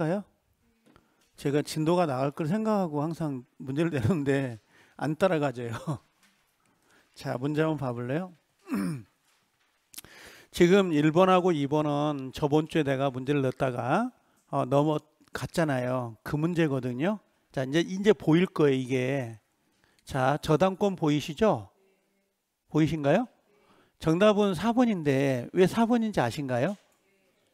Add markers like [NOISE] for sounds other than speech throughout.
할까요? 제가 진도가 나갈 걸 생각하고 항상 문제를 내는데 안 따라가져요. [LAUGHS] 자, 문제 한번 봐볼래요? [CLEARS THROAT] 지금 1번하고 2번은 저번 주에 내가 문제를 넣었다가 어, 넘어갔잖아요. 그 문제거든요. 자, 이제 이제 보일 거예요, 이게. 자, 저당권 보이시죠? 보이신가요? 정답은 4번인데 왜 4번인지 아신가요?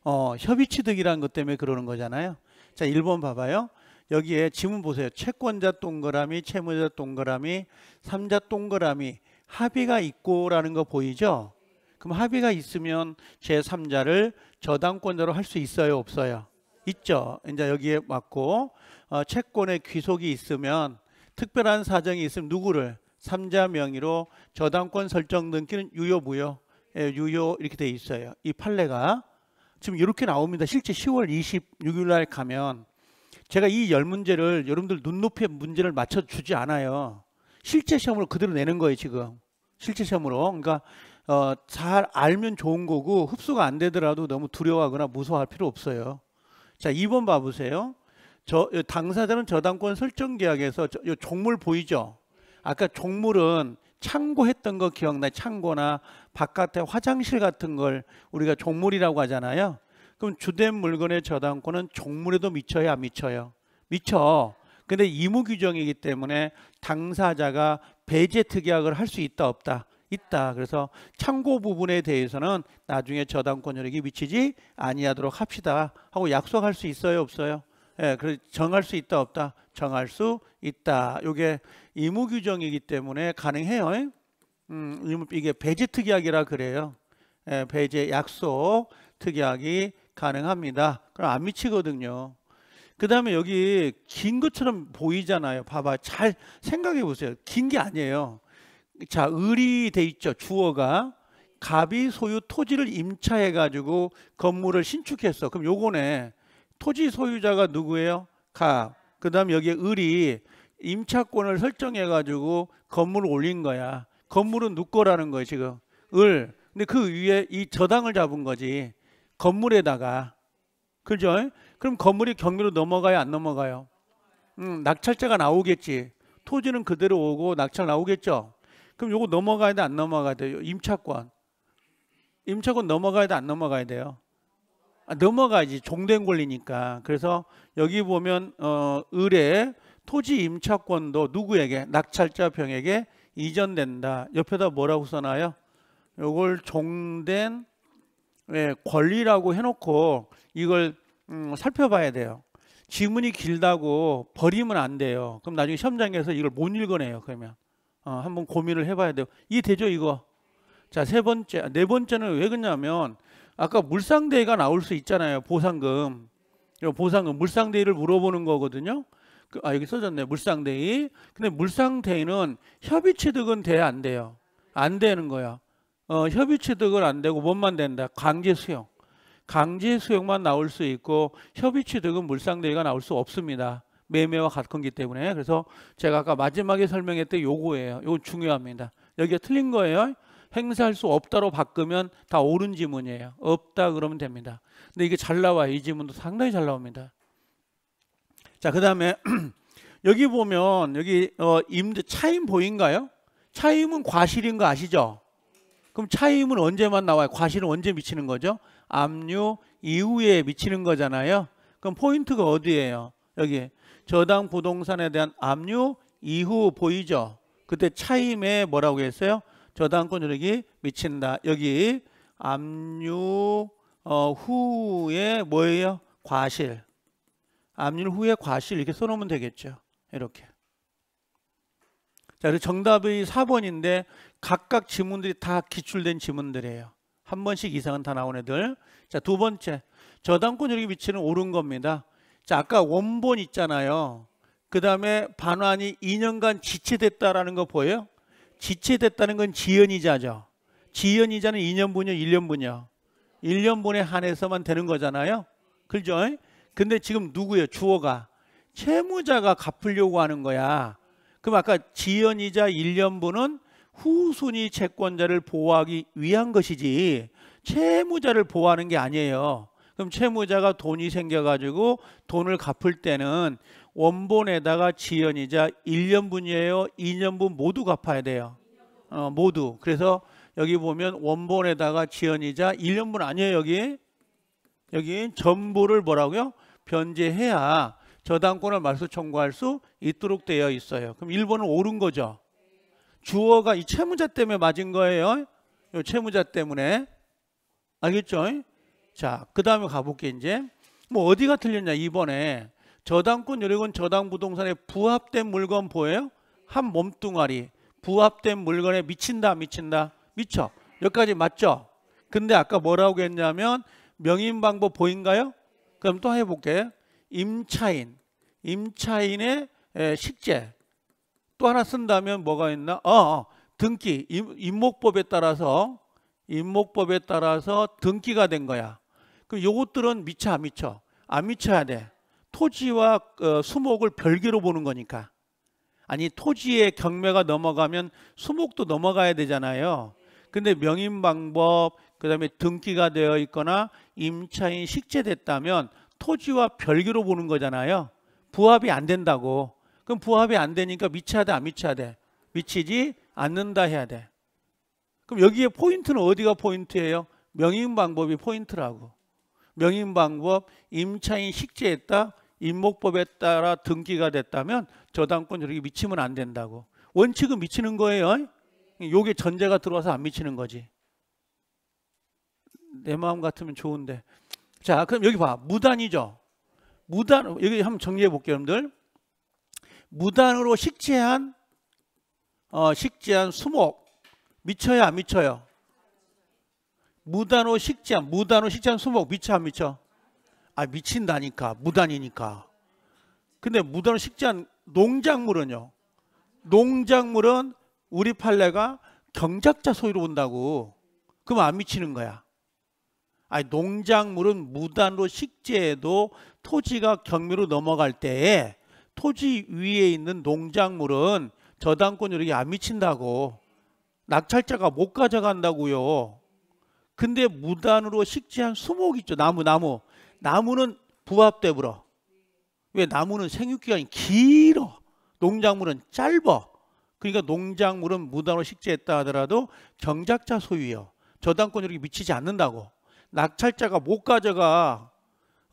어, 협의 취득이라는 것 때문에 그러는 거잖아요. 자, 1번 봐봐요. 여기에 지문 보세요. 채권자 동그라미, 채무자 동그라미, 삼자 동그라미 합의가 있고라는 거 보이죠? 그럼 합의가 있으면 제3자를 저당권자로 할 수 있어요, 없어요? 있죠. 이제 여기에 맞고 어, 채권의 귀속이 있으면 특별한 사정이 있으면 누구를 3자 명의로 저당권 설정 등기는 유효 무효 예, 유효 이렇게 돼 있어요. 이 판례가 지금 이렇게 나옵니다. 실제 10월 26일 날 가면 제가 이 열 문제를 여러분들 눈높이의 문제를 맞춰 주지 않아요. 실제 시험을 그대로 내는 거예요, 지금. 실제 시험으로. 그러니까 어, 잘 알면 좋은 거고 흡수가 안 되더라도 너무 두려워하거나 무서워할 필요 없어요. 자, 2번 봐 보세요. 저 당사자는 저당권 설정 계약에서 저, 요 종물 보이죠? 아까 종물은 창고했던 거 기억나요? 창고나 바깥에 화장실 같은 걸 우리가 종물이라고 하잖아요. 그럼 주된 물건의 저당권은 종물에도 미쳐야 미쳐요. 미쳐. 근데 이무 규정이기 때문에 당사자가 배제 특약을 할 수 있다 없다. 있다. 그래서 창고 부분에 대해서는 나중에 저당권 효력이 미치지 아니하도록 합시다 하고 약속할 수 있어요 없어요? 예, 그래 정할 수 있다 없다 정할 수 있다. 이게 의무 규정이기 때문에 가능해요. 음, 이게 배제 특약이라 그래요. 예, 배제 약속 특약이 가능합니다. 그럼 안 미치거든요. 그 다음에 여기 긴 것처럼 보이잖아요. 봐봐. 잘 생각해 보세요. 긴 게 아니에요. 자, 을이 돼 있죠. 주어가. 갑이 소유 토지를 임차해 가지고 건물을 신축했어. 그럼 요거네. 토지 소유자가 누구예요? 가. 그다음 여기에 을이 임차권을 설정해 가지고 건물을 올린 거야. 건물은 누거라는 거예요, 지금. 을. 근데 그 위에 이 저당을 잡은 거지. 건물에다가. 그죠? 그럼 건물이 경매로 넘어가요, 안 넘어가요? 음, 낙찰자가 나오겠지. 토지는 그대로 오고 낙찰 나오겠죠. 그럼 요거 넘어가야 돼, 안 넘어가야 돼요? 임차권. 임차권 넘어가야 돼, 안 넘어가야 돼요? 아, 넘어가지 종된 권리니까 그래서 여기 보면 어, 을의 토지 임차권도 누구에게 낙찰자 병에게 이전된다 옆에다 뭐라고 써놔요 요걸 종된 예, 권리라고 해놓고 이걸 음, 살펴봐야 돼요 지문이 길다고 버리면 안 돼요 그럼 나중에 시험장에서 이걸 못 읽어내요 그러면 어, 한번 고민을 해봐야 돼요 이해되죠 이거 자 세 번째 네 번째는 왜 그러냐면 아까 물상대가 나올 수 있잖아요. 보상금. 보상금 물상대를 물어보는 거거든요. 그, 아 여기 써졌네 물상대의 근데 물상대의는 협의 취득은 돼안 돼요 안 되는 거야 어, 협의 취득은 안 되고 뭔만 된다 강제 수용 강제 수용만 나올 수 있고 협의 취득은 물상대의가 나올 수 없습니다 매매와 같은기 때문에 그래서 제가 아까 마지막에 설명했던 요거예요 요거 중요합니다 여기가 틀린 거예요 행사할 수 없다로 바꾸면 다 옳은 지문이에요. 없다 그러면 됩니다. 근데 이게 잘 나와요. 이 지문도 상당히 잘 나옵니다. 자, 그다음에 [CLEARS THROAT] 여기 보면 여기 어, 임대 차임 보인가요? 차임은 과실인 거 아시죠? 그럼 차임은 언제만 나와요? 과실은 언제 미치는 거죠? 압류 이후에 미치는 거잖아요. 그럼 포인트가 어디예요? 여기 저당 부동산에 대한 압류 이후 보이죠? 그때 차임에 뭐라고 했어요? 저당권 효력이 미친다. 여기 압류 어, 후에 뭐예요? 과실. 압류 후에 과실 이렇게 써놓으면 되겠죠. 이렇게. 자, 정답이 4번인데 각각 지문들이 다 기출된 지문들이에요. 한 번씩 이상은 다 나온 애들. 자, 두 번째. 저당권 효력이 미치는 옳은 겁니다. 자, 아까 원본 있잖아요. 그 다음에 반환이 2년간 지체됐다라는 거 보여요? 지체됐다는 건 지연이자죠. 지연이자는 2년 분야, 1년 분야. 1년 분에 한해서만 되는 거잖아요. 그죠? 근데 지금 누구예요? 주어가. 채무자가 갚으려고 하는 거야. 그럼 아까 지연이자 1년분은 후순위 채권자를 보호하기 위한 것이지 채무자를 보호하는 게 아니에요. 그럼 채무자가 돈이 생겨가지고 돈을 갚을 때는 원본에다가 지연이자 1년분이에요. 2년분 모두 갚아야 돼요. 어, 모두. 그래서 여기 보면 원본에다가 지연이자 1년분 아니에요. 여기. 여기 전부를 뭐라고요? 변제해야 저당권을 말소 청구할 수 있도록 되어 있어요. 그럼 1번은 옳은 거죠. 주어가 이 채무자 때문에 맞은 거예요. 이 채무자 때문에. 알겠죠? 자, 그 다음에 가볼게, 이제. 뭐, 어디가 틀렸냐, 이번에. 저당권 여력은 저당 부동산에 부합된 물건 보여요? 한 몸뚱아리 부합된 물건에 미친다 미친다 미쳐 여기까지 맞죠? 근데 아까 뭐라고 했냐면 명인 방법 보인가요? 그럼 또 해볼게 임차인 임차인의 식재 또 하나 쓴다면 뭐가 있나? 어, 어 등기 임목법에 따라서 임목법에 따라서 등기가 된 거야. 그럼 요것들은 미쳐 안 미쳐? 안 미쳐야 돼. 토지와 어, 수목을 별개로 보는 거니까 아니 토지의 경매가 넘어가면 수목도 넘어가야 되잖아요. 근데 명인 방법 그다음에 등기가 되어 있거나 임차인 식재됐다면 토지와 별개로 보는 거잖아요. 부합이 안 된다고. 그럼 부합이 안 되니까 미쳐야 돼, 안 미쳐야 돼. 미치지 않는다 해야 돼. 그럼 여기에 포인트는 어디가 포인트예요? 명인 방법이 포인트라고. 명인 방법 임차인 식재했다. 임목법에 따라 등기가 됐다면 저당권 이렇게 미치면 안 된다고. 원칙은 미치는 거예요. 요게 전제가 들어와서 안 미치는 거지. 내 마음 같으면 좋은데. 자, 그럼 여기 봐. 무단이죠. 무단 여기 한번 정리해 볼게요, 여러분들. 무단으로 식재한 어, 식재한 수목 미쳐야 안 미쳐요. 무단으로 식재한 무단으로 식재한 수목 미쳐 안 미쳐? 아 미친다니까 무단이니까. 근데 무단을 식지 않 농작물은요. 농작물은 우리 판례가 경작자 소유로 본다고. 그럼 안 미치는 거야. 아니 농작물은 무단으로 식재해도 토지가 경매로 넘어갈 때에 토지 위에 있는 농작물은 저당권 으로이안 미친다고 낙찰자가 못 가져간다고요. 근데 무단으로 식재한 수목 있죠. 나무 나무. 나무는 부합되불어. 왜 나무는 생육기간이 길어. 농작물은 짧어. 그러니까 농작물은 무단으로 식재했다 하더라도 경작자 소유요. 저당권 이렇게 미치지 않는다고. 낙찰자가 못 가져가.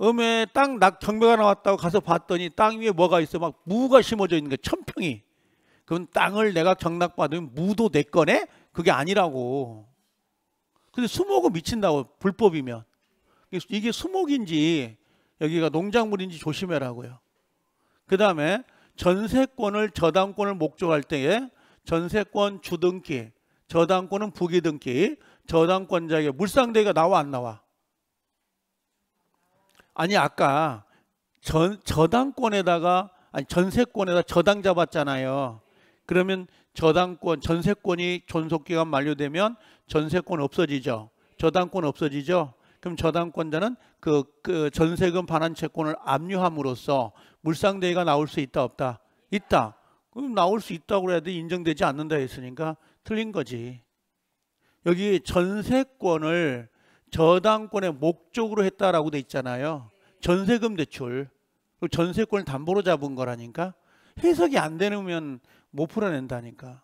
음에 땅 낙, 경매가 나왔다고 가서 봤더니 땅 위에 뭐가 있어. 막 무가 심어져 있는 거 천평이. 그럼 땅을 내가 경락받으면 무도 내 거네? 그게 아니라고. 근데 수목은 미친다고 불법이면. 이게 수목인지 여기가 농작물인지 조심해라고요. 그 다음에 전세권을 저당권을 목적할 때에 전세권 주등기, 저당권은 부기등기, 저당권자에게 물상대가 나와 안 나와? 아니 아까 전, 저당권에다가 아니 전세권에다 저당 잡았잖아요. 그러면 저당권, 전세권이 존속기간 만료되면 전세권 없어지죠. 저당권 없어지죠. 그럼 저당권자는 그, 그 전세금 반환 채권을 압류함으로써 물상대위가 나올 수 있다 없다 있다 그럼 나올 수 있다고 해야 돼 인정되지 않는다 했으니까 틀린 거지 여기 전세권을 저당권의 목적으로 했다라고 돼 있잖아요 전세금 대출 전세권을 담보로 잡은 거라니까 해석이 안 되면 못 풀어낸다니까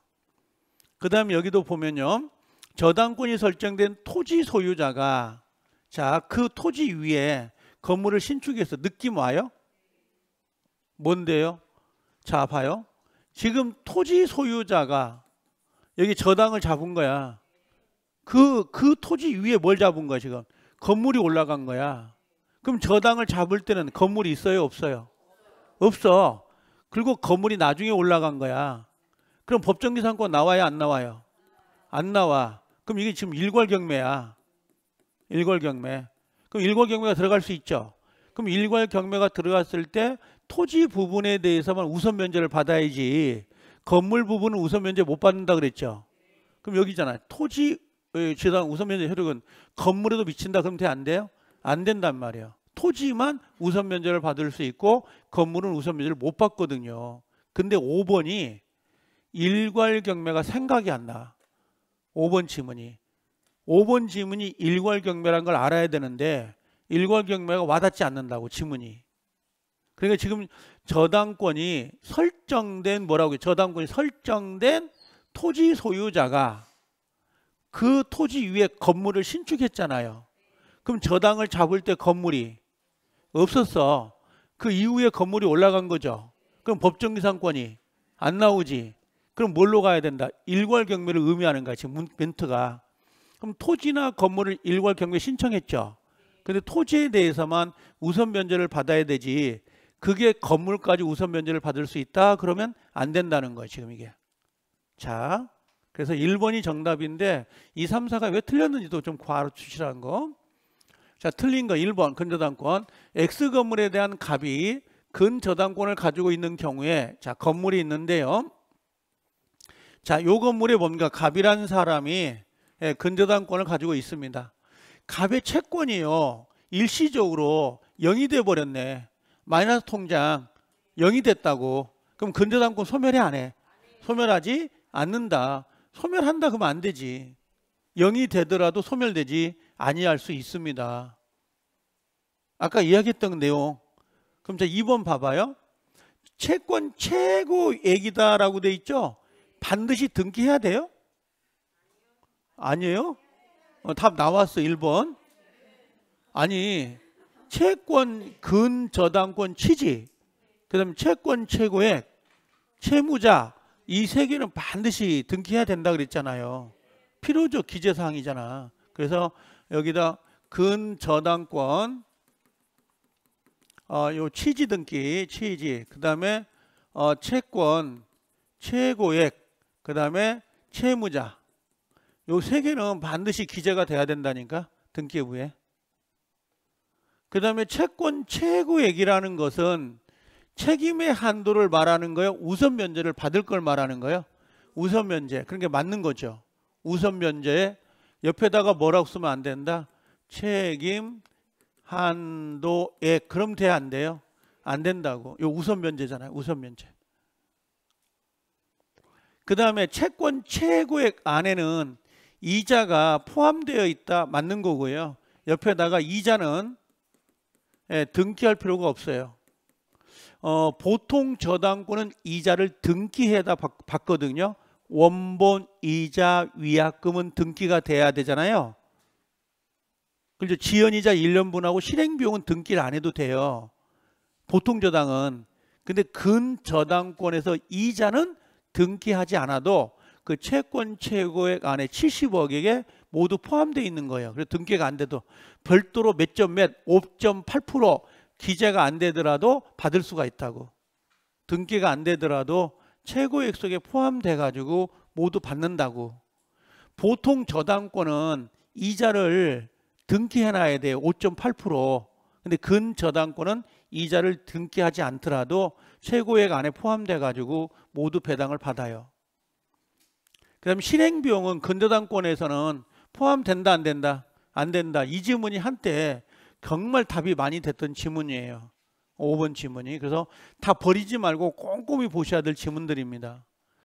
그 다음에 여기도 보면요 저당권이 설정된 토지 소유자가 자, 그 토지 위에 건물을 신축해서 느낌 와요? 뭔데요? 자, 봐요. 지금 토지 소유자가 여기 저당을 잡은 거야. 그, 그 토지 위에 뭘 잡은 거야, 지금? 건물이 올라간 거야. 그럼 저당을 잡을 때는 건물이 있어요, 없어요? 없어. 그리고 건물이 나중에 올라간 거야. 그럼 법정기상권 나와요안 나와요? 안 나와. 그럼 이게 지금 일괄 경매야. 일괄 경매. 그럼 일괄 경매가 들어갈 수 있죠. 그럼 일괄 경매가 들어갔을 때 토지 부분에 대해서만 우선 면제를 받아야지 건물 부분은 우선 면제 못 받는다 그랬죠. 그럼 여기잖아요. 있 토지 지당 어, 우선 면제 효력은 건물에도 미친다 그럼 돼안 돼요? 안 된단 말이에요. 토지만 우선 면제를 받을 수 있고 건물은 우선 면제를 못 받거든요. 근데 5번이 일괄 경매가 생각이 안 나. 5번 지문이. 5번 지문이 일괄 경매란 걸 알아야 되는데 일괄 경매가 와닿지 않는다고 지문이. 그러니까 지금 저당권이 설정된 뭐라고 해요? 저당권이 설정된 토지 소유자가 그 토지 위에 건물을 신축했잖아요. 그럼 저당을 잡을 때 건물이 없었어. 그 이후에 건물이 올라간 거죠. 그럼 법정기상권이 안 나오지. 그럼 뭘로 가야 된다? 일괄 경매를 의미하는 거야. 지금 멘트가. 그럼 토지나 건물을 일괄 경매 신청했죠. 근데 토지에 대해서만 우선 면제를 받아야 되지 그게 건물까지 우선 면제를 받을 수 있다 그러면 안 된다는 거예요 지금 이게 자 그래서 1번이 정답인데 2, 3, 4가 왜 틀렸는지도 좀 과로 추시라는 거자 틀린 거 1번 근저당권 X 건물에 대한 갑이 근저당권을 가지고 있는 경우에 자 건물이 있는데요 자요 건물에 뭔가 갑이라는 사람이 예, 근저당권을 가지고 있습니다. 갑의 채권이요. 일시적으로 0이 돼 버렸네. 마이너스 통장 0이 됐다고. 그럼 근저당권 소멸이 안 해. 소멸하지 않는다. 소멸한다 그러면 안 되지. 0이 되더라도 소멸되지 아니할 수 있습니다. 아까 이야기했던 내용. 그럼 자 2번 봐봐요. 채권 최고액이다라고 돼 있죠. 반드시 등기해야 돼요. 아니에요? 어, 답 나왔어 1번 아니 채권 근저당권 취지 그다음 채권 최고액 채무자 이 세 개는 반드시 등기해야 된다 그랬잖아요 필요적 기재사항이잖아 그래서 여기다 근저당권 어, 요 취지 등기 취지 그 다음에 어, 채권 최고액 그 다음에 채무자 요세 개는 반드시 기재가 돼야 된다니까 등기부에. 그 다음에 채권 최고액이라는 것은 책임의 한도를 말하는 거예요. 우선 면제를 받을 걸 말하는 거예요. 우선 면제. 그런 게 맞는 거죠. 우선 면제에 옆에다가 뭐라고 쓰면 안 된다. 책임 한도액. 그럼 돼 안 돼요? 안 된다고. 요 우선 면제잖아요. 우선 면제. 그 다음에 채권 최고액 안에는 이자가 포함되어 있다 맞는 거고요. 옆에다가 이자는 예, 등기할 필요가 없어요. 어, 보통 저당권은 이자를 등기해다 받, 거든요 원본, 이자, 위약금은 등기가 돼야 되잖아요. 그래서 지연이자 1년분하고 실행비용은 등기를 안 해도 돼요. 보통 저당은. 근데 근저당권에서 이자는 등기하지 않아도 그 채권 최고액 안에 70억에게 모두 포함되어 있는 거예요. 그래서 등기가 안 돼도 별도로 몇 점 몇 5.8% 기재가 안 되더라도 받을 수가 있다고. 등기가 안 되더라도 최고액 속에 포함돼 가지고 모두 받는다고. 보통 저당권은 이자를 등기해 놔야 돼요. 5.8%. 근데 근저당권은 이자를 등기하지 않더라도 최고액 안에 포함돼 가지고 모두 배당을 받아요. 그다음 실행 비용은 근저당권에서는 포함된다 안 된다 안 된다 이 질문이 한때 정말 답이 많이 됐던 지문이에요 5번 지문이 그래서 다 버리지 말고 꼼꼼히 보셔야 될 지문들입니다.